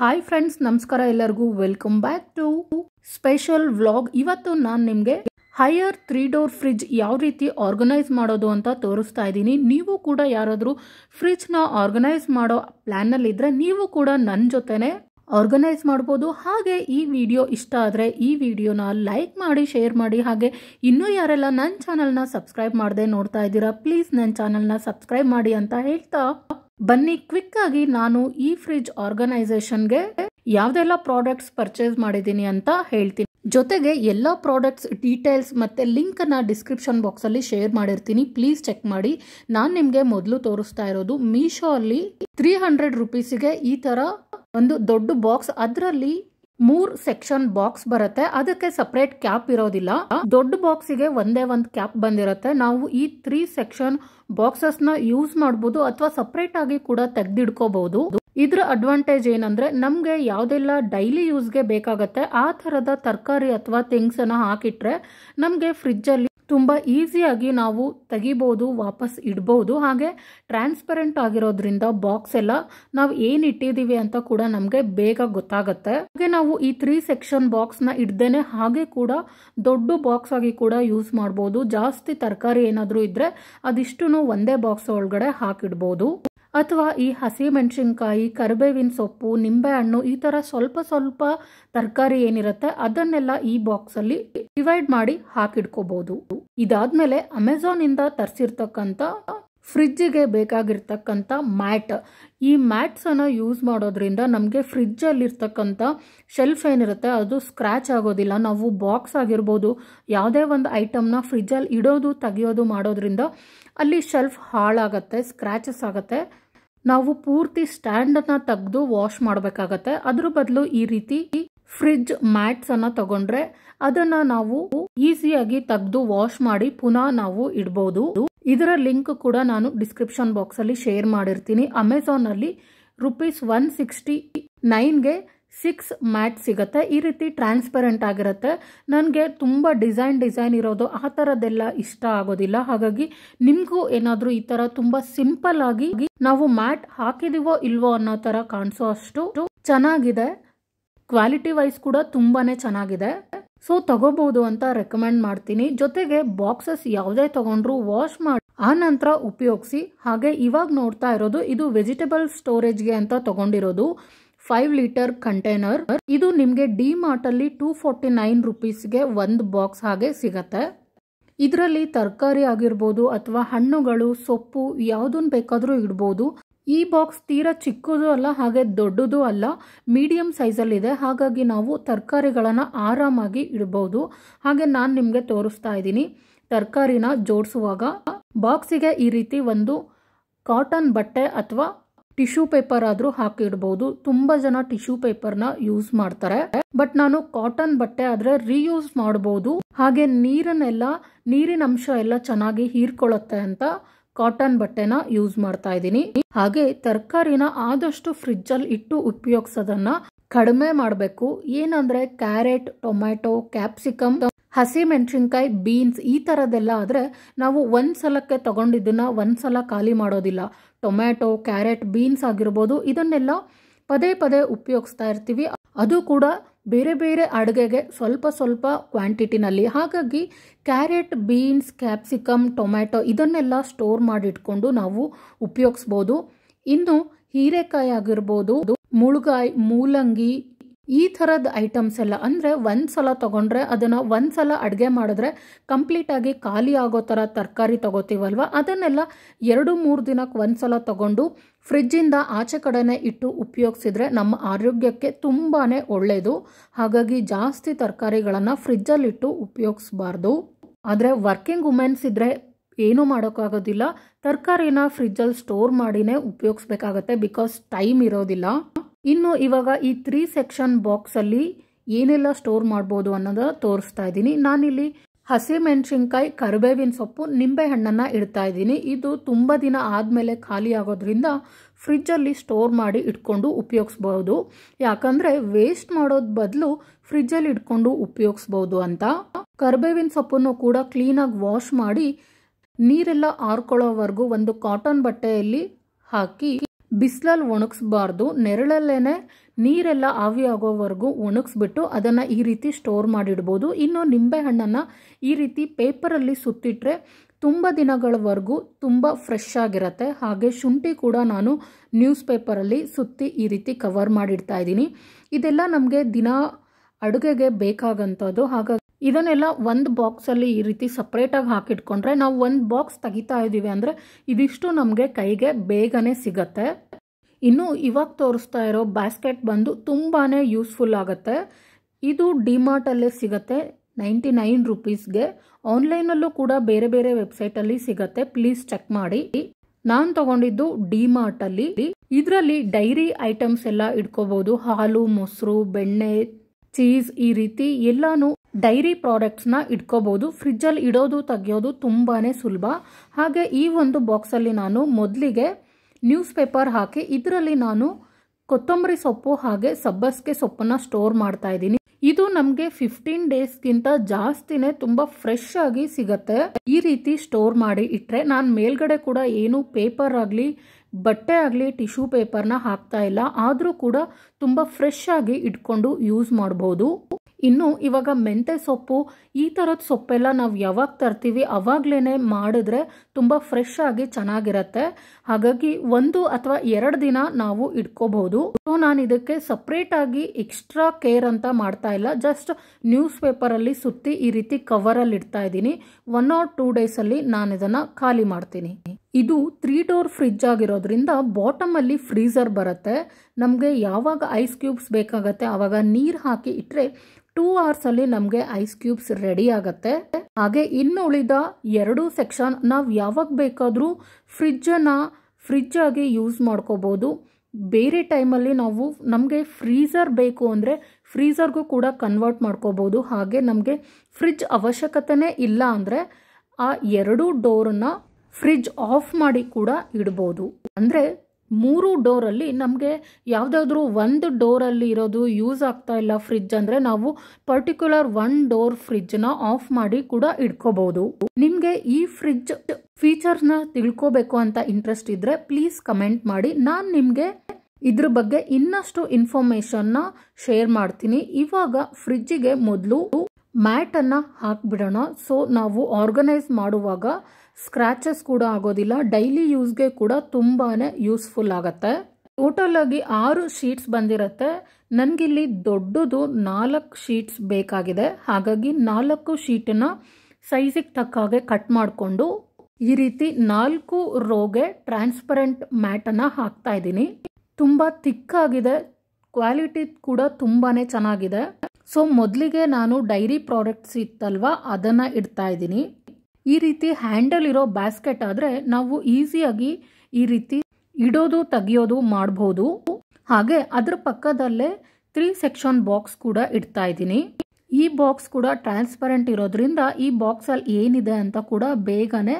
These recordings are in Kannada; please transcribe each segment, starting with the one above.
ಹಾಯ್ ಫ್ರೆಂಡ್ಸ್ ನಮಸ್ಕಾರ ಎಲ್ಲರಿಗೂ welcome back to special vlog ಇವತ್ತು ನಾನು ನಿಮಗೆ ಹೈಯರ್ ತ್ರೀ ಡೋರ್ ಫ್ರಿಜ್ ಯಾವ ರೀತಿ ಆರ್ಗನೈಸ್ ಮಾಡೋದು ಅಂತ ತೋರಿಸ್ತಾ ಇದ್ದೀನಿ ನೀವು ಕೂಡ ಯಾರಾದರೂ ಫ್ರಿಜ್ನ ಆರ್ಗನೈಸ್ ಮಾಡೋ ಪ್ಲ್ಯಾನಲ್ಲಿದ್ದರೆ ನೀವು ಕೂಡ ನನ್ನ ಜೊತೆನೆ ಆರ್ಗನೈಸ್ ಮಾಡ್ಬೋದು ಹಾಗೆ ಈ ವಿಡಿಯೋ ಇಷ್ಟ ಆದರೆ ಈ ವಿಡಿಯೋನ ಲೈಕ್ ಮಾಡಿ ಶೇರ್ ಮಾಡಿ ಹಾಗೆ ಇನ್ನೂ ಯಾರೆಲ್ಲ ನನ್ನ ಚಾನಲ್ನ ಸಬ್ಸ್ಕ್ರೈಬ್ ಮಾಡದೆ ನೋಡ್ತಾ ಇದ್ದೀರಾ ಪ್ಲೀಸ್ ನನ್ನ ಚಾನಲ್ನ ಸಬ್ಸ್ಕ್ರೈಬ್ ಮಾಡಿ ಅಂತ ಹೇಳ್ತಾ ಬನ್ನಿ ಕ್ವಿಕ್ ಆಗಿ ನಾನು ಈ ಫ್ರಿಜ್ ಆರ್ಗನೈಸೇಷನ್ಗೆ ಯಾವ್ದೆಲ್ಲ ಪ್ರಾಡಕ್ಟ್ಸ್ ಪರ್ಚೇಸ್ ಮಾಡಿದ್ದೀನಿ ಅಂತ ಹೇಳ್ತೀನಿ ಜೊತೆಗೆ ಎಲ್ಲ ಪ್ರಾಡಕ್ಟ್ಸ್ ಡೀಟೇಲ್ಸ್ ಮತ್ತು ಲಿಂಕನ್ನು ಡಿಸ್ಕ್ರಿಪ್ಷನ್ ಬಾಕ್ಸಲ್ಲಿ ಶೇರ್ ಮಾಡಿರ್ತೀನಿ ಪ್ಲೀಸ್ ಚೆಕ್ ಮಾಡಿ ನಾನು ನಿಮಗೆ ಮೊದಲು ತೋರಿಸ್ತಾ ಇರೋದು ಮೀಶೋ ಅಲ್ಲಿ ತ್ರೀ ಹಂಡ್ರೆಡ್ ರುಪೀಸಿಗೆ ಈ ಥರ ಒಂದು ದೊಡ್ಡ ಬಾಕ್ಸ್ ಅದರಲ್ಲಿ ಮೂರ್ ಸೆಕ್ಷನ್ ಬಾಕ್ಸ್ ಬರುತ್ತೆ ಅದಕ್ಕೆ ಸಪರೇಟ್ ಕ್ಯಾಪ್ ಇರೋದಿಲ್ಲ ದೊಡ್ಡ ಗೆ ಒಂದೇ ಒಂದ್ ಕ್ಯಾಪ್ ಬಂದಿರುತ್ತೆ ನಾವು ಈ ತ್ರೀ ಸೆಕ್ಷನ್ ಬಾಕ್ಸಸ್ ನ ಯೂಸ್ ಮಾಡಬಹುದು ಅಥವಾ ಸಪರೇಟ್ ಆಗಿ ಕೂಡ ತೆಗ್ದಿಡ್ಕೋಬಹುದು ಇದ್ರ ಅಡ್ವಾಂಟೇಜ್ ಏನಂದ್ರೆ ನಮಗೆ ಯಾವ್ದೆಲ್ಲ ಡೈಲಿ ಯೂಸ್ಗೆ ಬೇಕಾಗತ್ತೆ ಆ ತರದ ತರಕಾರಿ ಅಥವಾ ಅನ್ನ ಹಾಕಿಟ್ರೆ ನಮಗೆ ಅಲ್ಲಿ ತುಂಬ ಈಸಿಯಾಗಿ ನಾವು ತೆಗಿಬೋದು ವಾಪಸ್ ಇಡ್ಬೋದು ಹಾಗೆ ಟ್ರಾನ್ಸ್ಪರೆಂಟ್ ಆಗಿರೋದ್ರಿಂದ ಬಾಕ್ಸ್ ಎಲ್ಲ ನಾವು ಏನು ಇಟ್ಟಿದ್ದೀವಿ ಅಂತ ಕೂಡ ನಮಗೆ ಬೇಗ ಗೊತ್ತಾಗುತ್ತೆ ಹಾಗೆ ನಾವು ಈ ತ್ರೀ ಸೆಕ್ಷನ್ ಬಾಕ್ಸ್ನ ಇಡ್ದೇನೆ ಹಾಗೆ ಕೂಡ ದೊಡ್ಡ ಬಾಕ್ಸ್ ಆಗಿ ಕೂಡ ಯೂಸ್ ಮಾಡ್ಬೋದು ಜಾಸ್ತಿ ತರಕಾರಿ ಏನಾದರೂ ಇದ್ದರೆ ಅದಿಷ್ಟು ಒಂದೇ ಬಾಕ್ಸ್ ಒಳಗಡೆ ಹಾಕಿಡ್ಬೋದು ಅಥವಾ ಈ ಹಸಿಮೆಣಸಿನ್ಕಾಯಿ ಕರಿಬೇವಿನ ಸೊಪ್ಪು ನಿಂಬೆಹಣ್ಣು ಈ ಥರ ಸ್ವಲ್ಪ ಸ್ವಲ್ಪ ತರಕಾರಿ ಏನಿರುತ್ತೆ ಅದನ್ನೆಲ್ಲ ಈ ಬಾಕ್ಸಲ್ಲಿ ಡಿವೈಡ್ ಮಾಡಿ ಹಾಕಿಡ್ಕೋಬಹುದು ಇದಾದ್ಮೇಲೆ ಅಮೆಝಾನ್ ಇಂದ ತರಿಸಿರ್ತಕ್ಕಂಥ ಫ್ರಿಜ್ಜಿಗೆ ಬೇಕಾಗಿರ್ತಕ್ಕಂಥ ಮ್ಯಾಟ್ ಈ ಮ್ಯಾಟ್ಸನ್ನು ಯೂಸ್ ಮಾಡೋದ್ರಿಂದ ನಮಗೆ ಫ್ರಿಜ್ಜಲ್ಲಿರ್ತಕ್ಕಂಥ ಶೆಲ್ಫ್ ಏನಿರುತ್ತೆ ಅದು ಸ್ಕ್ರ್ಯಾಚ್ ಆಗೋದಿಲ್ಲ ನಾವು ಬಾಕ್ಸ್ ಆಗಿರ್ಬೋದು ಯಾವುದೇ ಒಂದು ಐಟಮ್ನ ಫ್ರಿಜ್ಜಲ್ಲಿ ಇಡೋದು ತೆಗಿಯೋದು ಮಾಡೋದ್ರಿಂದ ಅಲ್ಲಿ ಶೆಲ್ಫ್ ಹಾಳಾಗತ್ತೆ ಸ್ಕ್ರ್ಯಾಚಸ್ ಆಗುತ್ತೆ ನಾವು ಪೂರ್ತಿ ಸ್ಟ್ಯಾಂಡನ್ನು ತೆಗೆದು ವಾಶ್ ಮಾಡಬೇಕಾಗತ್ತೆ ಅದ್ರ ಬದಲು ಈ ರೀತಿ ಫ್ರಿಡ್ಜ್ ಮ್ಯಾಟ್ಸ್ ಅನ್ನ ತಗೊಂಡ್ರೆ ಅದನ್ನ ನಾವು ಈಸಿಯಾಗಿ ತೆಗೆದು ವಾಶ್ ಮಾಡಿ ಪುನಃ ನಾವು ಇಡಬಹುದು ಇದರ ಲಿಂಕ್ ಕೂಡ ನಾನು ಡಿಸ್ಕ್ರಿಪ್ಷನ್ ಬಾಕ್ಸ್ ಅಲ್ಲಿ ಶೇರ್ ಮಾಡಿರ್ತೀನಿ ಅಮೆಝಾನ್ ಅಲ್ಲಿ ರುಪೀಸ್ ಒನ್ ಸಿಕ್ಸ್ಟಿ ನೈನ್ಗೆ ಸಿಕ್ಸ್ ಮ್ಯಾಟ್ ಸಿಗುತ್ತೆ ಈ ರೀತಿ ಟ್ರಾನ್ಸ್ಪರೆಂಟ್ ಆಗಿರುತ್ತೆ ನನಗೆ ತುಂಬ ಡಿಸೈನ್ ಡಿಸೈನ್ ಇರೋದು ಆ ಥರದ್ದೆಲ್ಲ ಇಷ್ಟ ಆಗೋದಿಲ್ಲ ಹಾಗಾಗಿ ನಿಮಗೂ ಏನಾದರೂ ಈ ಥರ ತುಂಬ ಸಿಂಪಲ್ ಆಗಿ ನಾವು ಮ್ಯಾಟ್ ಹಾಕಿದೀವೋ ಇಲ್ವೋ ಅನ್ನೋ ಥರ ಕಾಣಿಸೋ ಅಷ್ಟು ಚೆನ್ನಾಗಿದೆ ಕ್ವಾಲಿಟಿ ವೈಸ್ ಕೂಡ ತುಂಬಾ ಚೆನ್ನಾಗಿದೆ ಸೊ ತಗೋಬಹುದು ಅಂತ ರೆಕಮೆಂಡ್ ಮಾಡ್ತೀನಿ ಜೊತೆಗೆ ಬಾಕ್ಸಸ್ ಯಾವುದೇ ತಗೊಂಡ್ರು ವಾಶ್ ಮಾಡಿ ಆ ನಂತರ ಉಪಯೋಗಿಸಿ ಹಾಗೆ ಇವಾಗ ನೋಡ್ತಾ ಇರೋದು ಇದು ವೆಜಿಟೇಬಲ್ ಸ್ಟೋರೇಜ್ಗೆ ಅಂತ ತಗೊಂಡಿರೋದು ಫೈವ್ ಲೀಟರ್ ಕಂಟೈನರ್ ಇದು ನಿಮಗೆ ಡಿ ಮಾರ್ಟ್ ಅಲ್ಲಿ ಟೂ ಫೋರ್ಟಿ ನೈನ್ ರುಪೀಸ್ಗೆ ಒಂದು ಬಾಕ್ಸ್ ಹಾಗೆ ಸಿಗತ್ತೆ ಇದರಲ್ಲಿ ತರಕಾರಿ ಆಗಿರ್ಬೋದು ಅಥವಾ ಹಣ್ಣುಗಳು ಸೊಪ್ಪು ಯಾವುದನ್ನು ಬೇಕಾದರೂ ಇಡ್ಬೋದು ಈ ಬಾಕ್ಸ್ ತೀರಾ ಚಿಕ್ಕದು ಅಲ್ಲ ಹಾಗೆ ದೊಡ್ಡದು ಅಲ್ಲ ಮೀಡಿಯಂ ಇದೆ ಹಾಗಾಗಿ ನಾವು ತರಕಾರಿಗಳನ್ನು ಆರಾಮಾಗಿ ಇಡ್ಬೋದು ಹಾಗೆ ನಾನು ನಿಮಗೆ ತೋರಿಸ್ತಾ ಇದ್ದೀನಿ ತರಕಾರಿನ ಜೋಡಿಸುವಾಗ ಬಾಕ್ಸಿಗೆ ಈ ರೀತಿ ಒಂದು ಕಾಟನ್ ಬಟ್ಟೆ ಅಥವಾ ಟಿಶ್ಯೂ ಪೇಪರ್ ಆದ್ರೂ ಹಾಕಿಡ್ಬೋದು ತುಂಬಾ ಜನ ಟಿಶ್ಯೂ ಪೇಪರ್ನ ಯೂಸ್ ಮಾಡ್ತಾರೆ ಬಟ್ ನಾನು ಕಾಟನ್ ಬಟ್ಟೆ ಆದರೆ ರೀಯೂಸ್ ಮಾಡ್ಬೋದು ಹಾಗೆ ನೀರನ್ನೆಲ್ಲ ನೀರಿನ ಅಂಶ ಎಲ್ಲ ಚೆನ್ನಾಗಿ ಹೀರ್ಕೊಳ್ಳುತ್ತೆ ಅಂತ ಕಾಟನ್ ಬಟ್ಟೆನ ಯೂಸ್ ಮಾಡ್ತಾ ಇದ್ದೀನಿ ಹಾಗೆ ತರಕಾರಿನ ಆದಷ್ಟು ಫ್ರಿಜ್ ಅಲ್ಲಿ ಇಟ್ಟು ಉಪಯೋಗಿಸೋದನ್ನ ಕಡಿಮೆ ಮಾಡಬೇಕು ಏನಂದ್ರೆ ಕ್ಯಾರೆಟ್ ಟೊಮ್ಯಾಟೊ ಕ್ಯಾಪ್ಸಿಕಮ್ ಹಸಿ ಮೆಣಸಿನ್ಕಾಯಿ ಬೀನ್ಸ್ ಈ ಥರದ್ದೆಲ್ಲ ಆದರೆ ನಾವು ಒಂದು ಸಲಕ್ಕೆ ತಗೊಂಡಿದ್ದನ್ನ ಒಂದು ಸಲ ಖಾಲಿ ಮಾಡೋದಿಲ್ಲ ಟೊಮ್ಯಾಟೊ ಕ್ಯಾರೆಟ್ ಬೀನ್ಸ್ ಆಗಿರ್ಬೋದು ಇದನ್ನೆಲ್ಲ ಪದೇ ಪದೇ ಉಪಯೋಗಿಸ್ತಾ ಇರ್ತೀವಿ ಅದು ಕೂಡ ಬೇರೆ ಬೇರೆ ಅಡುಗೆಗೆ ಸ್ವಲ್ಪ ಸ್ವಲ್ಪ ಕ್ವಾಂಟಿಟಿನಲ್ಲಿ ಹಾಗಾಗಿ ಕ್ಯಾರೆಟ್ ಬೀನ್ಸ್ ಕ್ಯಾಪ್ಸಿಕಮ್ ಟೊಮ್ಯಾಟೊ ಇದನ್ನೆಲ್ಲ ಸ್ಟೋರ್ ಮಾಡಿಟ್ಕೊಂಡು ನಾವು ಉಪಯೋಗಿಸ್ಬೋದು ಇನ್ನು ಹೀರೆಕಾಯಿ ಆಗಿರ್ಬೋದು ಮುಳುಗಾಯಿ ಮೂಲಂಗಿ ಈ ಥರದ ಐಟಮ್ಸ್ ಎಲ್ಲ ಅಂದರೆ ಒಂದು ಸಲ ತೊಗೊಂಡ್ರೆ ಅದನ್ನು ಒಂದು ಸಲ ಅಡುಗೆ ಮಾಡಿದ್ರೆ ಕಂಪ್ಲೀಟಾಗಿ ಖಾಲಿ ಆಗೋ ಥರ ತರಕಾರಿ ತೊಗೋತೀವಲ್ವ ಅದನ್ನೆಲ್ಲ ಎರಡು ಮೂರು ದಿನಕ್ಕೆ ಒಂದು ಸಲ ತೊಗೊಂಡು ಫ್ರಿಜ್ಜಿಂದ ಆಚೆ ಕಡೆನೇ ಇಟ್ಟು ಉಪಯೋಗಿಸಿದ್ರೆ ನಮ್ಮ ಆರೋಗ್ಯಕ್ಕೆ ತುಂಬಾ ಒಳ್ಳೆಯದು ಹಾಗಾಗಿ ಜಾಸ್ತಿ ತರಕಾರಿಗಳನ್ನು ಫ್ರಿಜ್ಜಲ್ಲಿಟ್ಟು ಉಪಯೋಗಿಸ್ಬಾರ್ದು ಆದರೆ ವರ್ಕಿಂಗ್ ವುಮೆನ್ಸ್ ಇದ್ದರೆ ಏನೂ ಮಾಡೋಕ್ಕಾಗೋದಿಲ್ಲ ತರಕಾರಿನ ಫ್ರಿಜ್ಜಲ್ಲಿ ಸ್ಟೋರ್ ಮಾಡಿನೇ ಉಪಯೋಗಿಸ್ಬೇಕಾಗತ್ತೆ ಬಿಕಾಸ್ ಟೈಮ್ ಇರೋದಿಲ್ಲ ಇನ್ನು ಇವಾಗ ಈ ತ್ರೀ ಸೆಕ್ಷನ್ ಬಾಕ್ಸಲ್ಲಿ ಏನೆಲ್ಲ ಸ್ಟೋರ್ ಮಾಡ್ಬೋದು ಅನ್ನೋದನ್ನ ತೋರಿಸ್ತಾ ಇದ್ದೀನಿ ನಾನಿಲ್ಲಿ ಹಸಿಮೆಣಸಿನ್ಕಾಯಿ ಕರಿಬೇವಿನ ಸೊಪ್ಪು ನಿಂಬೆಹಣ್ಣನ್ನು ಇಡ್ತಾ ಇದ್ದೀನಿ ಇದು ತುಂಬ ದಿನ ಆದಮೇಲೆ ಖಾಲಿ ಆಗೋದ್ರಿಂದ ಫ್ರಿಜ್ಜಲ್ಲಿ ಸ್ಟೋರ್ ಮಾಡಿ ಇಟ್ಕೊಂಡು ಉಪಯೋಗಿಸ್ಬೋದು ಯಾಕಂದರೆ ವೇಸ್ಟ್ ಮಾಡೋದ್ ಬದಲು ಫ್ರಿಜ್ಜಲ್ಲಿ ಇಟ್ಕೊಂಡು ಉಪಯೋಗಿಸ್ಬೋದು ಅಂತ ಕರ್ಬೇವಿನ ಸೊಪ್ಪನ್ನು ಕೂಡ ಕ್ಲೀನಾಗಿ ವಾಶ್ ಮಾಡಿ ನೀರೆಲ್ಲ ಆರ್ಕೊಳ್ಳೋವರೆಗೂ ಒಂದು ಕಾಟನ್ ಬಟ್ಟೆಯಲ್ಲಿ ಹಾಕಿ ಬಿಸಿಲಲ್ಲಿ ಒಣಗಿಸ್ಬಾರ್ದು ನೆರಳಲ್ಲೇ ನೀರೆಲ್ಲ ಆವಿಯಾಗೋವರೆಗೂ ಒಣಗಿಸ್ಬಿಟ್ಟು ಅದನ್ನು ಈ ರೀತಿ ಸ್ಟೋರ್ ಮಾಡಿಡ್ಬೋದು ಇನ್ನು ನಿಂಬೆಹಣ್ಣನ್ನು ಈ ರೀತಿ ಪೇಪರಲ್ಲಿ ಸುತ್ತಿಟ್ಟರೆ ತುಂಬ ದಿನಗಳವರೆಗೂ ತುಂಬ ಫ್ರೆಶ್ ಆಗಿರುತ್ತೆ ಹಾಗೆ ಶುಂಠಿ ಕೂಡ ನಾನು ನ್ಯೂಸ್ ಪೇಪರಲ್ಲಿ ಸುತ್ತಿ ಈ ರೀತಿ ಕವರ್ ಮಾಡಿಡ್ತಾ ಇದ್ದೀನಿ ಇದೆಲ್ಲ ನಮಗೆ ದಿನ ಅಡುಗೆಗೆ ಬೇಕಾಗಂಥದ್ದು ಹಾಗಾಗಿ ಇದನ್ನೆಲ್ಲ ಒಂದು ಬಾಕ್ಸಲ್ಲಿ ಈ ರೀತಿ ಸಪ್ರೇಟಾಗಿ ಹಾಕಿಟ್ಕೊಂಡ್ರೆ ನಾವು ಒಂದು ಬಾಕ್ಸ್ ತೆಗಿತಾ ಇದ್ದೀವಿ ಅಂದರೆ ಇದಿಷ್ಟು ನಮಗೆ ಕೈಗೆ ಬೇಗನೆ ಸಿಗತ್ತೆ ಇನ್ನು ಇವಾಗ ತೋರಿಸ್ತಾ ಇರೋ ಬ್ಯಾಸ್ಕೆಟ್ ಬಂದು ತುಂಬಾ ಯೂಸ್ಫುಲ್ ಆಗುತ್ತೆ ಇದು ಡಿಮಾರ್ಟಲ್ಲೇ ಸಿಗತ್ತೆ ನೈಂಟಿ ನೈನ್ ರುಪೀಸ್ಗೆ ಆನ್ಲೈನಲ್ಲೂ ಕೂಡ ಬೇರೆ ಬೇರೆ ವೆಬ್ಸೈಟಲ್ಲಿ ಸಿಗತ್ತೆ ಪ್ಲೀಸ್ ಚೆಕ್ ಮಾಡಿ ನಾನು ತಗೊಂಡಿದ್ದು ಡಿಮಾರ್ಟಲ್ಲಿ ಇದರಲ್ಲಿ ಡೈರಿ ಐಟಮ್ಸ್ ಎಲ್ಲ ಇಟ್ಕೋಬಹುದು ಹಾಲು ಮೊಸರು ಬೆಣ್ಣೆ ಚೀಸ್ ಈ ರೀತಿ ಎಲ್ಲಾನು ಡೈರಿ ಪ್ರಾಡಕ್ಟ್ಸ್ನ ಇಟ್ಕೋಬೋದು ಫ್ರಿಜ್ಜಲ್ಲಿ ಇಡೋದು ತೆಗೆಯೋದು ತುಂಬಾ ಸುಲಭ ಹಾಗೆ ಈ ಒಂದು ಬಾಕ್ಸಲ್ಲಿ ನಾನು ಮೊದಲಿಗೆ ನ್ಯೂಸ್ ಪೇಪರ್ ಹಾಕಿ ಇದರಲ್ಲಿ ನಾನು ಕೊತ್ತಂಬರಿ ಸೊಪ್ಪು ಹಾಗೆ ಸಬ್ಬಸ್ಗೆ ಸೊಪ್ಪನ್ನು ಸ್ಟೋರ್ ಮಾಡ್ತಾ ಇದ್ದೀನಿ ಇದು ನಮಗೆ ಫಿಫ್ಟೀನ್ ಡೇಸ್ಗಿಂತ ಜಾಸ್ತಿನೇ ತುಂಬ ಫ್ರೆಶ್ ಆಗಿ ಸಿಗತ್ತೆ ಈ ರೀತಿ ಸ್ಟೋರ್ ಮಾಡಿ ಇಟ್ಟರೆ ನಾನು ಮೇಲ್ಗಡೆ ಕೂಡ ಏನು ಪೇಪರ್ ಆಗಲಿ ಬಟ್ಟೆ ಆಗಲಿ ಟಿಶ್ಯೂ ಪೇಪರ್ನ ಹಾಕ್ತಾ ಇಲ್ಲ ಆದರೂ ಕೂಡ ತುಂಬ ಫ್ರೆಶ್ ಆಗಿ ಇಟ್ಕೊಂಡು ಯೂಸ್ ಮಾಡ್ಬೋದು ಇನ್ನು ಇವಾಗ ಮೆಂತೆ ಸೊಪ್ಪು ಈ ಥರದ ಸೊಪ್ಪೆಲ್ಲ ನಾವು ಯಾವಾಗ ತರ್ತೀವಿ ಅವಾಗ್ಲೇ ಮಾಡಿದ್ರೆ ತುಂಬ ಫ್ರೆಶ್ ಆಗಿ ಚೆನ್ನಾಗಿರತ್ತೆ ಹಾಗಾಗಿ ಒಂದು ಅಥವಾ ಎರಡು ದಿನ ನಾವು ಇಟ್ಕೋಬಹುದು ಸೊ ನಾನು ಇದಕ್ಕೆ ಸಪ್ರೇಟ್ ಆಗಿ ಎಕ್ಸ್ಟ್ರಾ ಕೇರ್ ಅಂತ ಮಾಡ್ತಾ ಇಲ್ಲ ಜಸ್ಟ್ ನ್ಯೂಸ್ ಪೇಪರ್ ಅಲ್ಲಿ ಸುತ್ತಿ ಈ ರೀತಿ ಕವರ್ ಅಲ್ಲಿ ಇಡ್ತಾ ಇದ್ದೀನಿ ಒನ್ ಆರ್ ಟೂ ಡೇಸ್ ಅಲ್ಲಿ ನಾನು ಇದನ್ನ ಖಾಲಿ ಮಾಡ್ತೀನಿ ಇದು ತ್ರೀ ಡೋರ್ ಫ್ರಿಜ್ ಆಗಿರೋದ್ರಿಂದ ಬಾಟಮ್ ಅಲ್ಲಿ ಫ್ರೀಸರ್ ಬರುತ್ತೆ ನಮಗೆ ಯಾವಾಗ ಐಸ್ ಕ್ಯೂಬ್ಸ್ ಬೇಕಾಗತ್ತೆ ಆವಾಗ ನೀರು ಹಾಕಿ ಇಟ್ಟರೆ ಟೂ ಅವರ್ಸ್ ಅಲ್ಲಿ ನಮಗೆ ಐಸ್ ಕ್ಯೂಬ್ಸ್ ರೆಡಿ ಆಗತ್ತೆ ಹಾಗೆ ಇನ್ನು ಉಳಿದ ಎರಡು ಸೆಕ್ಷನ್ ನಾವು ಯಾವಾಗ ಬೇಕಾದರೂ ಫ್ರಿಜ್ಜನ್ನು ಫ್ರಿಜ್ಜಾಗಿ ಯೂಸ್ ಮಾಡ್ಕೋಬೋದು ಬೇರೆ ಟೈಮಲ್ಲಿ ನಾವು ನಮಗೆ ಫ್ರೀಸರ್ ಬೇಕು ಅಂದರೆ ಫ್ರೀಸರ್ಗೂ ಕೂಡ ಕನ್ವರ್ಟ್ ಮಾಡ್ಕೋಬೋದು ಹಾಗೆ ನಮಗೆ ಫ್ರಿಜ್ ಅವಶ್ಯಕತೆನೇ ಇಲ್ಲ ಅಂದರೆ ಆ ಎರಡೂ ಡೋರನ್ನು ಫ್ರಿಜ್ ಆಫ್ ಮಾಡಿ ಕೂಡ ಇಡ್ಬೋದು ಅಂದರೆ ಮೂರು ಡೋರಲ್ಲಿ ನಮಗೆ ಯಾವುದಾದ್ರೂ ಒಂದು ಡೋರಲ್ಲಿ ಇರೋದು ಯೂಸ್ ಆಗ್ತಾ ಇಲ್ಲ ಫ್ರಿಜ್ ಅಂದರೆ ನಾವು ಪರ್ಟಿಕ್ಯುಲರ್ ಒನ್ ಡೋರ್ ಫ್ರಿಜ್ಜನ್ನ ಆಫ್ ಮಾಡಿ ಕೂಡ ಇಟ್ಕೋಬಹುದು ನಿಮಗೆ ಈ ಫ್ರಿಜ್ ಫೀಚರ್ಸ್ನ ತಿಳ್ಕೋಬೇಕು ಅಂತ ಇಂಟ್ರೆಸ್ಟ್ ಇದ್ರೆ ಪ್ಲೀಸ್ ಕಮೆಂಟ್ ಮಾಡಿ ನಾನು ನಿಮಗೆ ಇದ್ರ ಬಗ್ಗೆ ಇನ್ನಷ್ಟು ಇನ್ಫಾರ್ಮೇಶನ್ನ ಶೇರ್ ಮಾಡ್ತೀನಿ ಇವಾಗ ಫ್ರಿಜ್ಜಿಗೆ ಮೊದಲು ಮ್ಯಾಟನ್ನು ಹಾಕ್ಬಿಡೋಣ ಸೊ ನಾವು ಆರ್ಗನೈಸ್ ಮಾಡುವಾಗ ಸ್ಕ್ರ್ಯಾಚಸ್ ಕೂಡ ಆಗೋದಿಲ್ಲ ಡೈಲಿ ಯೂಸ್ಗೆ ಕೂಡ ತುಂಬಾ ಯೂಸ್ಫುಲ್ ಆಗುತ್ತೆ ಟೋಟಲ್ ಆಗಿ ಆರು ಶೀಟ್ಸ್ ಬಂದಿರುತ್ತೆ ನನಗಿಲ್ಲಿ ದೊಡ್ಡದು ನಾಲ್ಕು ಶೀಟ್ಸ್ ಬೇಕಾಗಿದೆ ಹಾಗಾಗಿ ನಾಲ್ಕು ಶೀಟನ್ನು ಸೈಜಿಗೆ ತಕ್ಕ ಹಾಗೆ ಕಟ್ ಮಾಡಿಕೊಂಡು ಈ ರೀತಿ ನಾಲ್ಕು ರೋಗೆ ಟ್ರಾನ್ಸ್ಪರೆಂಟ್ ಮ್ಯಾಟನ್ನು ಹಾಕ್ತಾ ಇದ್ದೀನಿ ತುಂಬ ತಿಕ್ಕಾಗಿದೆ ಕ್ವಾಲಿಟಿ ಕೂಡ ತುಂಬಾ ಚೆನ್ನಾಗಿದೆ ಸೊ ಮೊದಲಿಗೆ ನಾನು ಡೈರಿ ಪ್ರಾಡಕ್ಟ್ಸ್ ಇತ್ತಲ್ವಾ ಅದನ್ನು ಇಡ್ತಾ ಇದ್ದೀನಿ ಈ ರೀತಿ ಹ್ಯಾಂಡಲ್ ಇರೋ ಬ್ಯಾಸ್ಕೆಟ್ ಆದರೆ ನಾವು ಈಸಿಯಾಗಿ ಈ ರೀತಿ ಇಡೋದು ತೆಗಿಯೋದು ಮಾಡ್ಬೋದು ಹಾಗೆ ಅದರ ಪಕ್ಕದಲ್ಲೇ ತ್ರೀ ಸೆಕ್ಷನ್ ಬಾಕ್ಸ್ ಕೂಡ ಇಡ್ತಾ ಇದ್ದೀನಿ ಈ ಬಾಕ್ಸ್ ಕೂಡ ಟ್ರಾನ್ಸ್ಪರೆಂಟ್ ಇರೋದ್ರಿಂದ ಈ ಬಾಕ್ಸಲ್ಲಿ ಏನಿದೆ ಅಂತ ಕೂಡ ಬೇಗನೆ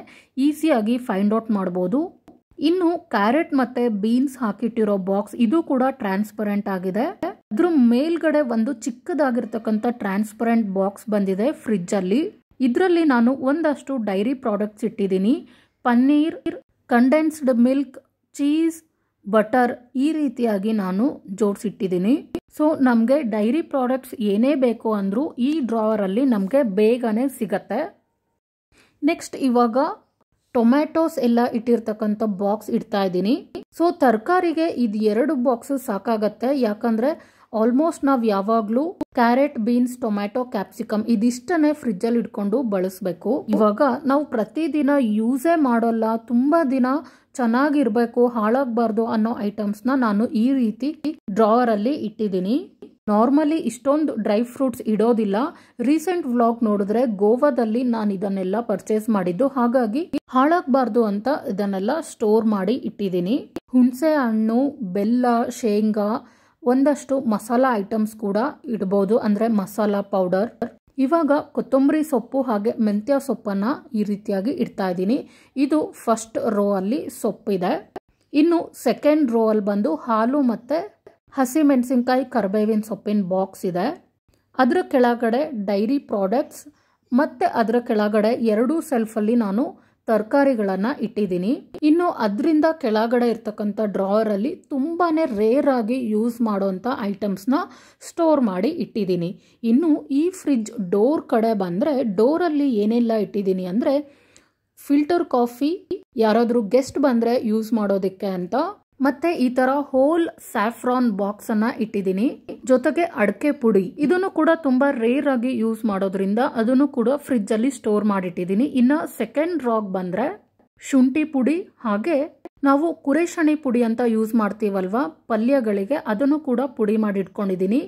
ಈಸಿಯಾಗಿ ಫೈಂಡ್ ಔಟ್ ಮಾಡ್ಬೋದು ಇನ್ನು ಕ್ಯಾರೆಟ್ ಮತ್ತೆ ಬೀನ್ಸ್ ಹಾಕಿಟ್ಟಿರೋ ಬಾಕ್ಸ್ ಇದು ಕೂಡ ಟ್ರಾನ್ಸ್ಪರೆಂಟ್ ಆಗಿದೆ ಅದ್ರ ಮೇಲ್ಗಡೆ ಒಂದು ಚಿಕ್ಕದಾಗಿರ್ತಕ್ಕಂಥ ಟ್ರಾನ್ಸ್ಪರೆಂಟ್ ಬಾಕ್ಸ್ ಬಂದಿದೆ ಫ್ರಿಜ್ ಅಲ್ಲಿ ಇದರಲ್ಲಿ ನಾನು ಒಂದಷ್ಟು ಡೈರಿ ಪ್ರಾಡಕ್ಟ್ಸ್ ಇಟ್ಟಿದ್ದೀನಿ paneer condensed milk cheese butter ಈ ರೀತಿಯಾಗಿ ನಾನು ಜೋಡಿಸಿಟ್ಟಿದ್ದೀನಿ ಸೊ ನಮಗೆ ಡೈರಿ ಪ್ರಾಡಕ್ಟ್ಸ್ ಏನೇ ಬೇಕು ಅಂದರೂ ಈ ಡ್ರಾವರಲ್ಲಿ ನಮಗೆ ಬೇಗನೆ ಸಿಗತ್ತೆ ನೆಕ್ಸ್ಟ್ ಇವಾಗ ಟೊಮ್ಯಾಟೋಸ್ ಎಲ್ಲ ಇಟ್ಟಿರ್ತಕ್ಕಂಥ ಬಾಕ್ಸ್ ಇಡ್ತಾ ಇದ್ದೀನಿ ಸೊ ತರಕಾರಿಗೆ ಇದು ಎರಡು ಬಾಕ್ಸ್ ಸಾಕಾಗತ್ತೆ ಯಾಕಂದರೆ ಆಲ್ಮೋಸ್ಟ್ ನಾವು ಯಾವಾಗಲೂ ಕ್ಯಾರೆಟ್ ಬೀನ್ಸ್ ಟೊಮ್ಯಾಟೊ ಕ್ಯಾಪ್ಸಿಕಮ್ ಇದಿಷ್ಟನ್ನೇ ಫ್ರಿಜ್ಜಲ್ಲಿ ಇಟ್ಕೊಂಡು ಬಳಸಬೇಕು ಇವಾಗ ನಾವು ಪ್ರತಿದಿನ ಯೂಸೇ ಮಾಡೋಲ್ಲ ತುಂಬ ದಿನ ಚೆನ್ನಾಗಿರಬೇಕು ಹಾಳಾಗಬಾರ್ದು ಅನ್ನೋ ಐಟಮ್ಸ್ನ ನಾನು ಈ ರೀತಿ ಡ್ರಾವರಲ್ಲಿ ಇಟ್ಟಿದ್ದೀನಿ ನಾರ್ಮಲಿ ಇಷ್ಟೊಂದು ಡ್ರೈ ಫ್ರೂಟ್ಸ್ ಇಡೋದಿಲ್ಲ ರೀಸೆಂಟ್ ವ್ಲಾಗ್ ನೋಡಿದ್ರೆ ಗೋವಾದಲ್ಲಿ ನಾನು ಇದನ್ನೆಲ್ಲ ಪರ್ಚೇಸ್ ಮಾಡಿದ್ದು ಹಾಗಾಗಿ ಹಾಳಾಗಬಾರ್ದು ಅಂತ ಇದನ್ನೆಲ್ಲ ಸ್ಟೋರ್ ಮಾಡಿ ಇಟ್ಟಿದ್ದೀನಿ ಹುಣಸೆ ಹಣ್ಣು ಬೆಲ್ಲ ಶೇಂಗಾ ಒಂದಷ್ಟು ಮಸಾಲ ಐಟಮ್ಸ್ ಕೂಡ ಇಡ್ಬೋದು ಅಂದರೆ ಮಸಾಲ ಪೌಡರ್ ಇವಾಗ ಕೊತ್ತಂಬರಿ ಸೊಪ್ಪು ಹಾಗೆ ಮೆಂತ್ಯ ಸೊಪ್ಪನ್ನು ಈ ರೀತಿಯಾಗಿ ಇಡ್ತಾ ಇದ್ದೀನಿ ಇದು ಫಸ್ಟ್ ರೋ ಅಲ್ಲಿ ಸೊಪ್ಪಿದೆ ಇನ್ನು ಸೆಕೆಂಡ್ ರೋ ಅಲ್ಲಿ ಬಂದು ಹಾಲು ಮತ್ತು ಹಸಿಮೆಣಸಿನ್ಕಾಯಿ ಕರ್ಬೇವಿನ ಸೊಪ್ಪಿನ ಬಾಕ್ಸ್ ಇದೆ ಅದರ ಕೆಳಗಡೆ ಡೈರಿ ಪ್ರಾಡಕ್ಟ್ಸ್ ಮತ್ತು ಅದರ ಕೆಳಗಡೆ ಎರಡೂ ಸೆಲ್ಫಲ್ಲಿ ನಾನು ತರಕಾರಿಗಳನ್ನು ಇಟ್ಟಿದ್ದೀನಿ ಇನ್ನು ಅದರಿಂದ ಕೆಳಗಡೆ ಇರ್ತಕ್ಕಂಥ ಅಲ್ಲಿ ತುಂಬಾನೇ ರೇರ್ ಆಗಿ ಯೂಸ್ ಐಟಮ್ಸ್ ನ ಸ್ಟೋರ್ ಮಾಡಿ ಇಟ್ಟಿದ್ದೀನಿ ಇನ್ನು ಈ ಫ್ರಿಡ್ಜ್ ಡೋರ್ ಕಡೆ ಬಂದರೆ ಡೋರಲ್ಲಿ ಏನೆಲ್ಲ ಇಟ್ಟಿದ್ದೀನಿ ಅಂದರೆ ಫಿಲ್ಟರ್ ಕಾಫಿ ಯಾರಾದರೂ ಗೆಸ್ಟ್ ಬಂದರೆ ಯೂಸ್ ಮಾಡೋದಕ್ಕೆ ಅಂತ ಮತ್ತೆ ಈ ತರ ಹೋಲ್ ಸ್ಯಾಫ್ರಾನ್ ಬಾಕ್ಸ್ ಅನ್ನ ಇಟ್ಟಿದ್ದೀನಿ ಜೊತೆಗೆ ಅಡಕೆ ಪುಡಿ ಇದನ್ನು ಕೂಡ ತುಂಬಾ ರೇರ್ ಆಗಿ ಯೂಸ್ ಮಾಡೋದ್ರಿಂದ ಅದನ್ನು ಕೂಡ ಫ್ರಿಜ್ ಅಲ್ಲಿ ಸ್ಟೋರ್ ಮಾಡಿಟ್ಟಿದ್ದೀನಿ ಇನ್ನ ಸೆಕೆಂಡ್ ರಾಗ್ ಬಂದ್ರೆ ಶುಂಠಿ ಪುಡಿ ಹಾಗೆ ನಾವು ಕುರೇಶಣಿ ಪುಡಿ ಅಂತ ಯೂಸ್ ಮಾಡ್ತೀವಲ್ವಾ ಪಲ್ಯಗಳಿಗೆ ಅದನ್ನು ಕೂಡ ಪುಡಿ ಮಾಡಿ ಇಟ್ಕೊಂಡಿದ್ದೀನಿ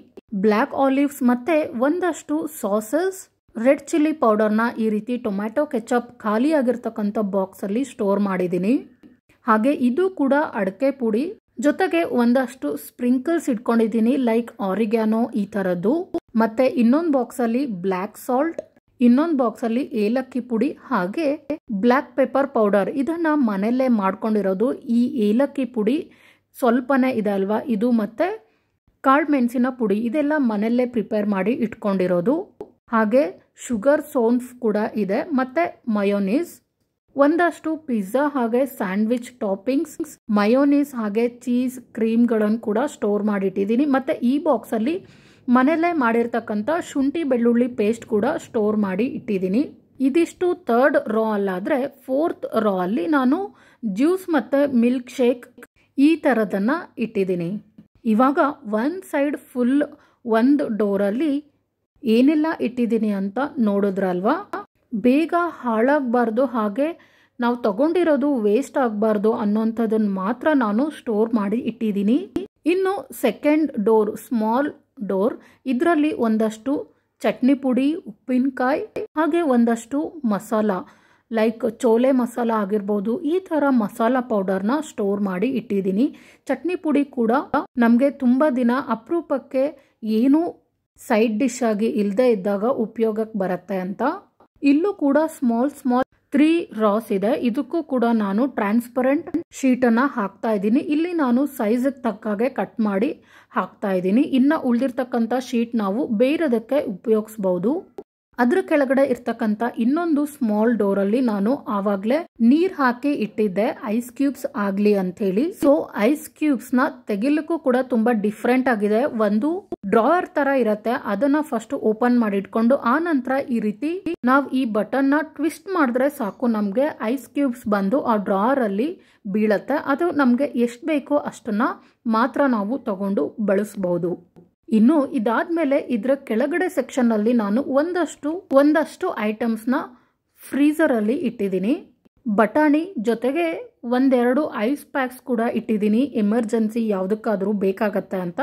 ಬ್ಲ್ಯಾಕ್ ಆಲಿವ್ಸ್ ಮತ್ತೆ ಒಂದಷ್ಟು ಸಾಸಸ್ ರೆಡ್ ಚಿಲ್ಲಿ ಪೌಡರ್ನ ಈ ರೀತಿ ಟೊಮ್ಯಾಟೊ ಕೆಚಪ್ ಬಾಕ್ಸ್ ಬಾಕ್ಸಲ್ಲಿ ಸ್ಟೋರ್ ಮಾಡಿದ್ದೀನಿ ಹಾಗೆ ಇದು ಕೂಡ ಅಡಕೆ ಪುಡಿ ಜೊತೆಗೆ ಒಂದಷ್ಟು ಸ್ಪ್ರಿಂಕಲ್ಸ್ ಇಟ್ಕೊಂಡಿದ್ದೀನಿ ಲೈಕ್ ಆರಿಗ್ಯಾನೋ ಈ ಥರದ್ದು ಮತ್ತೆ ಇನ್ನೊಂದು ಬಾಕ್ಸಲ್ಲಿ ಬ್ಲ್ಯಾಕ್ ಸಾಲ್ಟ್ ಇನ್ನೊಂದು ಬಾಕ್ಸಲ್ಲಿ ಏಲಕ್ಕಿ ಪುಡಿ ಹಾಗೆ ಬ್ಲ್ಯಾಕ್ ಪೆಪ್ಪರ್ ಪೌಡರ್ ಇದನ್ನ ಮನೆಯಲ್ಲೇ ಮಾಡ್ಕೊಂಡಿರೋದು ಈ ಏಲಕ್ಕಿ ಪುಡಿ ಸ್ವಲ್ಪನೇ ಇದೆ ಅಲ್ವಾ ಇದು ಮತ್ತೆ ಕಾಳು ಮೆಣಸಿನ ಪುಡಿ ಇದೆಲ್ಲ ಮನೆಯಲ್ಲೇ ಪ್ರಿಪೇರ್ ಮಾಡಿ ಇಟ್ಕೊಂಡಿರೋದು ಹಾಗೆ ಶುಗರ್ ಸೋನ್ಸ್ ಕೂಡ ಇದೆ ಮತ್ತೆ ಮಯೋನೀಸ್ ಒಂದಷ್ಟು ಪಿಜ್ಜಾ ಹಾಗೆ ಸ್ಯಾಂಡ್ವಿಚ್ ಟಾಪಿಂಗ್ಸ್ ಮಯೋನೀಸ್ ಹಾಗೆ ಚೀಸ್ ಕ್ರೀಮ್ಗಳನ್ನು ಕೂಡ ಸ್ಟೋರ್ ಮಾಡಿಟ್ಟಿದ್ದೀನಿ ಮತ್ತು ಈ ಬಾಕ್ಸಲ್ಲಿ ಮನೆಯಲ್ಲೇ ಮಾಡಿರ್ತಕ್ಕಂಥ ಶುಂಠಿ ಬೆಳ್ಳುಳ್ಳಿ ಪೇಸ್ಟ್ ಕೂಡ ಸ್ಟೋರ್ ಮಾಡಿ ಇಟ್ಟಿದ್ದೀನಿ ಇದಿಷ್ಟು ಥರ್ಡ್ ರಾ ಅಲ್ಲಾದರೆ ಫೋರ್ತ್ ರಾ ಅಲ್ಲಿ ನಾನು ಜ್ಯೂಸ್ ಮತ್ತು ಮಿಲ್ಕ್ ಶೇಕ್ ಈ ತರದನ್ನ ಇಟ್ಟಿದ್ದೀನಿ ಇವಾಗ ಒನ್ ಸೈಡ್ ಫುಲ್ ಒಂದು ಡೋರಲ್ಲಿ ಏನೆಲ್ಲ ಇಟ್ಟಿದ್ದೀನಿ ಅಂತ ನೋಡಿದ್ರಲ್ವಾ ಬೇಗ ಹಾಳಾಗಬಾರ್ದು ಹಾಗೆ ನಾವು ತಗೊಂಡಿರೋದು ವೇಸ್ಟ್ ಆಗಬಾರ್ದು ಅನ್ನೋಂಥದ್ದನ್ನು ಮಾತ್ರ ನಾನು ಸ್ಟೋರ್ ಮಾಡಿ ಇಟ್ಟಿದ್ದೀನಿ ಇನ್ನು ಸೆಕೆಂಡ್ ಡೋರ್ ಸ್ಮಾಲ್ ಡೋರ್ ಇದರಲ್ಲಿ ಒಂದಷ್ಟು ಚಟ್ನಿ ಪುಡಿ ಉಪ್ಪಿನಕಾಯಿ ಹಾಗೆ ಒಂದಷ್ಟು ಮಸಾಲ ಲೈಕ್ ಚೋಲೆ ಮಸಾಲ ಆಗಿರ್ಬೋದು ಈ ಥರ ಮಸಾಲ ಪೌಡರ್ನ ಸ್ಟೋರ್ ಮಾಡಿ ಇಟ್ಟಿದ್ದೀನಿ ಚಟ್ನಿ ಪುಡಿ ಕೂಡ ನಮಗೆ ತುಂಬ ದಿನ ಅಪರೂಪಕ್ಕೆ ಏನೂ ಸೈಡ್ ಡಿಶ್ ಆಗಿ ಇಲ್ಲದೆ ಇದ್ದಾಗ ಉಪಯೋಗಕ್ಕೆ ಬರುತ್ತೆ ಅಂತ ಇಲ್ಲೂ ಕೂಡ ಸ್ಮಾಲ್ ಸ್ಮಾಲ್ ತ್ರೀ ರಾಸ್ ಇದೆ ಇದಕ್ಕೂ ಕೂಡ ನಾನು ಟ್ರಾನ್ಸ್ಪರೆಂಟ್ ಶೀಟ್ ಅನ್ನ ಹಾಕ್ತಾ ಇದ್ದೀನಿ ಇಲ್ಲಿ ನಾನು ಸೈಜ್ ತಕ್ಕಾಗೆ ಕಟ್ ಮಾಡಿ ಹಾಕ್ತಾ ಇದ್ದೀನಿ ಇನ್ನ ಉಳಿದಿರ್ತಕ್ಕಂಥ ಶೀಟ್ ನಾವು ಬೇರೆದಕ್ಕೆ ಉಪಯೋಗಿಸಬಹುದು ಅದ್ರ ಕೆಳಗಡೆ ಇರ್ತಕ್ಕಂಥ ಇನ್ನೊಂದು ಸ್ಮಾಲ್ ಡೋರ್ ಅಲ್ಲಿ ನಾನು ಆವಾಗಲೇ ನೀರ್ ಹಾಕಿ ಇಟ್ಟಿದ್ದೆ ಐಸ್ ಕ್ಯೂಬ್ಸ್ ಆಗ್ಲಿ ಅಂತ ಹೇಳಿ ಸೊ ಐಸ್ ಕ್ಯೂಬ್ಸ್ ನ ತೆಗಿಲಿಕ್ಕೂ ಕೂಡ ತುಂಬಾ ಡಿಫ್ರೆಂಟ್ ಆಗಿದೆ ಒಂದು ಡ್ರಾಯರ್ ತರ ಇರತ್ತೆ ಅದನ್ನ ಫಸ್ಟ್ ಓಪನ್ ಮಾಡಿಟ್ಕೊಂಡು ಆ ನಂತರ ಈ ರೀತಿ ನಾವು ಈ ಬಟನ್ ನ ಟ್ವಿಸ್ಟ್ ಮಾಡಿದ್ರೆ ಸಾಕು ನಮ್ಗೆ ಐಸ್ ಕ್ಯೂಬ್ಸ್ ಬಂದು ಆ ಡ್ರಾಯರ್ ಅಲ್ಲಿ ಬೀಳತ್ತೆ ಅದು ನಮ್ಗೆ ಎಷ್ಟು ಬೇಕೋ ಅಷ್ಟನ್ನ ಮಾತ್ರ ನಾವು ತಗೊಂಡು ಬಳಸಬಹುದು ಇನ್ನು ಮೇಲೆ ಇದರ ಕೆಳಗಡೆ ಸೆಕ್ಷನ್ನಲ್ಲಿ ನಾನು ಒಂದಷ್ಟು ಒಂದಷ್ಟು ಐಟಮ್ಸ್ನ ಫ್ರೀಸರಲ್ಲಿ ಇಟ್ಟಿದ್ದೀನಿ ಬಟಾಣಿ ಜೊತೆಗೆ ಒಂದೆರಡು ಐಸ್ ಪ್ಯಾಕ್ಸ್ ಕೂಡ ಇಟ್ಟಿದ್ದೀನಿ ಎಮರ್ಜೆನ್ಸಿ ಯಾವುದಕ್ಕಾದರೂ ಬೇಕಾಗತ್ತೆ ಅಂತ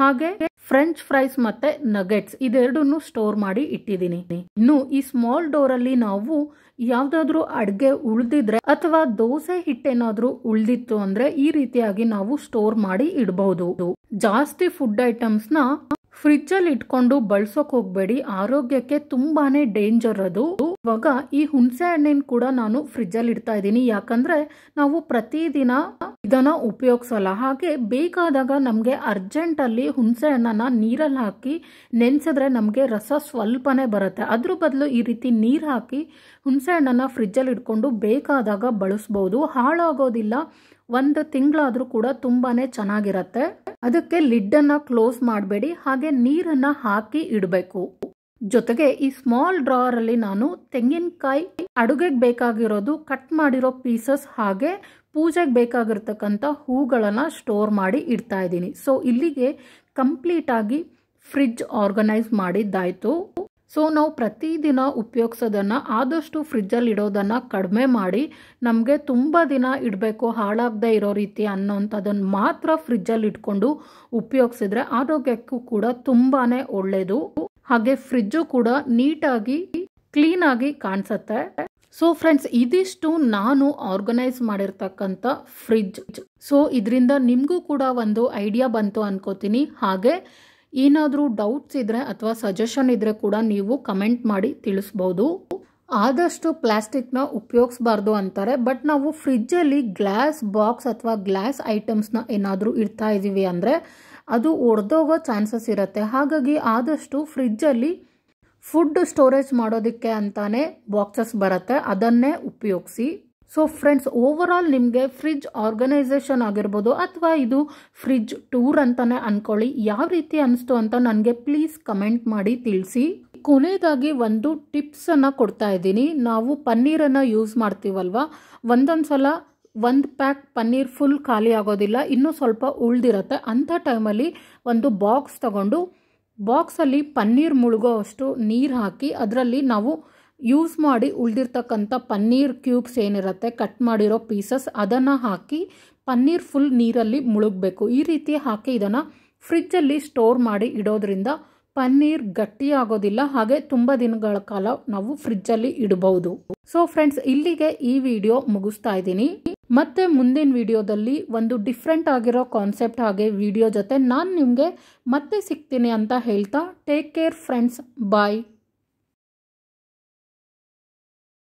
ಹಾಗೆ ಫ್ರೆಂಚ್ ಫ್ರೈಸ್ ಮತ್ತು ನಗೆಟ್ಸ್ ಇದೆರಡನ್ನೂ ಸ್ಟೋರ್ ಮಾಡಿ ಇಟ್ಟಿದ್ದೀನಿ ಇನ್ನು ಈ ಸ್ಮಾಲ್ ಡೋರಲ್ಲಿ ನಾವು ಯಾವ್ದಾದ್ರೂ ಅಡ್ಗೆ ಉಳ್ದಿದ್ರೆ ಅಥವಾ ದೋಸೆ ಹಿಟ್ಟೇನಾದ್ರೂ ಉಳ್ದಿತ್ತು ಅಂದ್ರೆ ಈ ರೀತಿಯಾಗಿ ನಾವು ಸ್ಟೋರ್ ಮಾಡಿ ಇಡಬಹುದು ಜಾಸ್ತಿ ಫುಡ್ ಐಟಮ್ಸ್ ನ ಫ್ರಿಡ್ಜ್ ಅಲ್ಲಿ ಇಟ್ಕೊಂಡು ಬಳಸೋಕ್ ಹೋಗ್ಬೇಡಿ ಆರೋಗ್ಯಕ್ಕೆ ತುಂಬಾನೇ ಡೇಂಜರ್ ಅದು ಇವಾಗ ಈ ಹುಣಸೆ ಹಣ್ಣಿನ ಕೂಡ ನಾನು ಫ್ರಿಜ್ ಅಲ್ಲಿ ಇಡ್ತಾ ಇದ್ದೀನಿ ಯಾಕಂದ್ರೆ ನಾವು ಪ್ರತಿದಿನ ಇದನ್ನು ಉಪಯೋಗಿಸೋಲ್ಲ ಹಾಗೆ ಬೇಕಾದಾಗ ನಮಗೆ ಅರ್ಜೆಂಟಲ್ಲಿ ಹುಣಸೆ ಹಣ್ಣನ್ನು ನೀರಲ್ಲಿ ಹಾಕಿ ನೆನೆಸಿದ್ರೆ ನಮಗೆ ರಸ ಸ್ವಲ್ಪನೇ ಬರುತ್ತೆ ಅದ್ರ ಬದಲು ಈ ರೀತಿ ನೀರು ಹಾಕಿ ಹುಣಸೆ ಹಣ್ಣನ್ನು ಫ್ರಿಜ್ಜಲ್ಲಿ ಇಟ್ಕೊಂಡು ಬೇಕಾದಾಗ ಬಳಸ್ಬೋದು ಹಾಳಾಗೋದಿಲ್ಲ ಒಂದು ತಿಂಗಳಾದರೂ ಕೂಡ ತುಂಬಾ ಚೆನ್ನಾಗಿರತ್ತೆ ಅದಕ್ಕೆ ಲಿಡ್ಡನ್ನು ಕ್ಲೋಸ್ ಮಾಡಬೇಡಿ ಹಾಗೆ ನೀರನ್ನು ಹಾಕಿ ಇಡಬೇಕು ಜೊತೆಗೆ ಈ ಸ್ಮಾಲ್ ಡ್ರಾವರಲ್ಲಿ ನಾನು ತೆಂಗಿನಕಾಯಿ ಅಡುಗೆಗೆ ಬೇಕಾಗಿರೋದು ಕಟ್ ಮಾಡಿರೋ ಪೀಸಸ್ ಹಾಗೆ ಪೂಜೆಗೆ ಬೇಕಾಗಿರ್ತಕ್ಕಂಥ ಹೂಗಳನ್ನು ಸ್ಟೋರ್ ಮಾಡಿ ಇಡ್ತಾ ಇದ್ದೀನಿ ಸೊ ಇಲ್ಲಿಗೆ ಕಂಪ್ಲೀಟಾಗಿ ಫ್ರಿಡ್ಜ್ ಆರ್ಗನೈಸ್ ಮಾಡಿದ್ದಾಯಿತು ಸೊ ನಾವು ಪ್ರತಿದಿನ ಉಪಯೋಗಿಸೋದನ್ನು ಆದಷ್ಟು ಫ್ರಿಜ್ಜಲ್ಲಿ ಇಡೋದನ್ನು ಕಡಿಮೆ ಮಾಡಿ ನಮಗೆ ತುಂಬ ದಿನ ಇಡಬೇಕು ಹಾಳಾಗದೇ ಇರೋ ರೀತಿ ಅನ್ನೋಂಥದ್ದನ್ನು ಮಾತ್ರ ಫ್ರಿಜ್ಜಲ್ಲಿ ಇಟ್ಕೊಂಡು ಉಪಯೋಗಿಸಿದ್ರೆ ಆರೋಗ್ಯಕ್ಕೂ ಕೂಡ ತುಂಬಾ ಒಳ್ಳೆಯದು ಹಾಗೆ ಫ್ರಿಜ್ಜು ಕೂಡ ನೀಟಾಗಿ ಕ್ಲೀನಾಗಿ ಕಾಣಿಸುತ್ತೆ ಸೊ ಫ್ರೆಂಡ್ಸ್ ಇದಿಷ್ಟು ನಾನು ಆರ್ಗನೈಸ್ ಮಾಡಿರ್ತಕ್ಕಂಥ ಫ್ರಿಜ್ ಸೊ ಇದರಿಂದ ನಿಮಗೂ ಕೂಡ ಒಂದು ಐಡಿಯಾ ಬಂತು ಅನ್ಕೋತೀನಿ ಹಾಗೆ ಏನಾದರೂ ಡೌಟ್ಸ್ ಇದ್ದರೆ ಅಥವಾ ಸಜೆಷನ್ ಇದ್ದರೆ ಕೂಡ ನೀವು ಕಮೆಂಟ್ ಮಾಡಿ ತಿಳಿಸ್ಬೋದು ಆದಷ್ಟು ಪ್ಲಾಸ್ಟಿಕ್ನ ಉಪಯೋಗಿಸ್ಬಾರ್ದು ಅಂತಾರೆ ಬಟ್ ನಾವು ಫ್ರಿಜ್ಜಲ್ಲಿ ಗ್ಲಾಸ್ ಬಾಕ್ಸ್ ಅಥವಾ ಗ್ಲಾಸ್ ಐಟಮ್ಸ್ನ ಏನಾದರೂ ಇಡ್ತಾ ಇದ್ದೀವಿ ಅಂದರೆ ಅದು ಒಡೆದೋಗೋ ಚಾನ್ಸಸ್ ಇರುತ್ತೆ ಹಾಗಾಗಿ ಆದಷ್ಟು ಫ್ರಿಜ್ಜಲ್ಲಿ ಫುಡ್ ಸ್ಟೋರೇಜ್ ಮಾಡೋದಕ್ಕೆ ಅಂತಾನೆ ಬಾಕ್ಸಸ್ ಬರುತ್ತೆ ಅದನ್ನೇ ಉಪಯೋಗಿಸಿ ಸೊ ಫ್ರೆಂಡ್ಸ್ ಓವರ್ ಆಲ್ ನಿಮಗೆ ಫ್ರಿಜ್ ಆರ್ಗನೈಸೇಷನ್ ಆಗಿರ್ಬೋದು ಅಥವಾ ಇದು ಫ್ರಿಜ್ ಟೂರ್ ಅಂತಲೇ ಅಂದ್ಕೊಳ್ಳಿ ಯಾವ ರೀತಿ ಅನಿಸ್ತು ಅಂತ ನನಗೆ ಪ್ಲೀಸ್ ಕಮೆಂಟ್ ಮಾಡಿ ತಿಳಿಸಿ ಕೊನೆಯದಾಗಿ ಒಂದು ಟಿಪ್ಸನ್ನು ಕೊಡ್ತಾ ಇದ್ದೀನಿ ನಾವು ಪನ್ನೀರನ್ನು ಯೂಸ್ ಮಾಡ್ತೀವಲ್ವ ಒಂದೊಂದು ಸಲ ಒಂದು ಪ್ಯಾಕ್ ಪನ್ನೀರ್ ಫುಲ್ ಖಾಲಿ ಆಗೋದಿಲ್ಲ ಇನ್ನೂ ಸ್ವಲ್ಪ ಉಳ್ದಿರತ್ತೆ ಅಂಥ ಟೈಮಲ್ಲಿ ಒಂದು ಬಾಕ್ಸ್ ತಗೊಂಡು ಬಾಕ್ಸಲ್ಲಿ ಪನ್ನೀರ್ ಮುಳುಗೋ ಅಷ್ಟು ನೀರು ಹಾಕಿ ಅದರಲ್ಲಿ ನಾವು ಯೂಸ್ ಮಾಡಿ ಉಳಿದಿರ್ತಕ್ಕಂಥ ಪನ್ನೀರ್ ಕ್ಯೂಬ್ಸ್ ಏನಿರುತ್ತೆ ಕಟ್ ಮಾಡಿರೋ ಪೀಸಸ್ ಅದನ್ನು ಹಾಕಿ ಪನ್ನೀರ್ ಫುಲ್ ನೀರಲ್ಲಿ ಮುಳುಗಬೇಕು ಈ ರೀತಿ ಹಾಕಿ ಇದನ್ನು ಫ್ರಿಜ್ಜಲ್ಲಿ ಸ್ಟೋರ್ ಮಾಡಿ ಇಡೋದ್ರಿಂದ ಪನ್ನೀರ್ ಗಟ್ಟಿಯಾಗೋದಿಲ್ಲ ಹಾಗೆ ತುಂಬ ದಿನಗಳ ಕಾಲ ನಾವು ಫ್ರಿಜ್ಜಲ್ಲಿ ಇಡಬಹುದು ಸೊ ಫ್ರೆಂಡ್ಸ್ ಇಲ್ಲಿಗೆ ಈ ವಿಡಿಯೋ ಮುಗಿಸ್ತಾ ಇದ್ದೀನಿ ಮತ್ತು ಮುಂದಿನ ವಿಡಿಯೋದಲ್ಲಿ ಒಂದು ಡಿಫ್ರೆಂಟ್ ಆಗಿರೋ ಕಾನ್ಸೆಪ್ಟ್ ಹಾಗೆ ವಿಡಿಯೋ ಜೊತೆ ನಾನು ನಿಮಗೆ ಮತ್ತೆ ಸಿಗ್ತೀನಿ ಅಂತ ಹೇಳ್ತಾ ಟೇಕ್ ಕೇರ್ ಫ್ರೆಂಡ್ಸ್ ಬಾಯ್